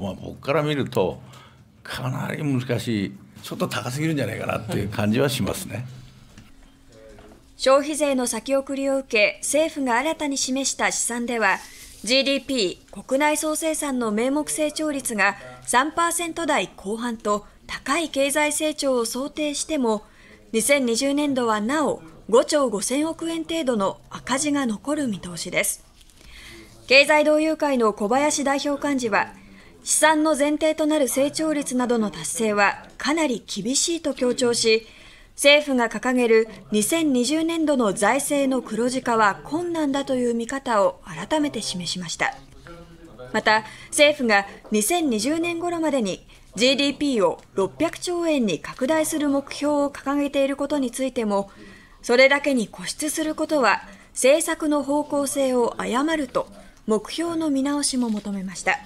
まあ、僕から見るとかなり難しいちょっと高すぎるんじゃないかなっていう感じはしますね。消費税の先送りを受け政府が新たに示した試算では GDP 国内総生産の名目成長率が3%台後半と高い経済成長を想定しても2020年度はなお5兆5000億円程度の赤字が残る見通しです経済同友会の小林代表幹事は試算の前提となる成長率などの達成はかなり厳しいと強調し政府が掲げる2020年度の財政の黒字化は困難だという見方を改めて示しましたまた政府が2020年頃までに GDP を600兆円に拡大する目標を掲げていることについてもそれだけに固執することは政策の方向性を誤ると目標の見直しも求めました。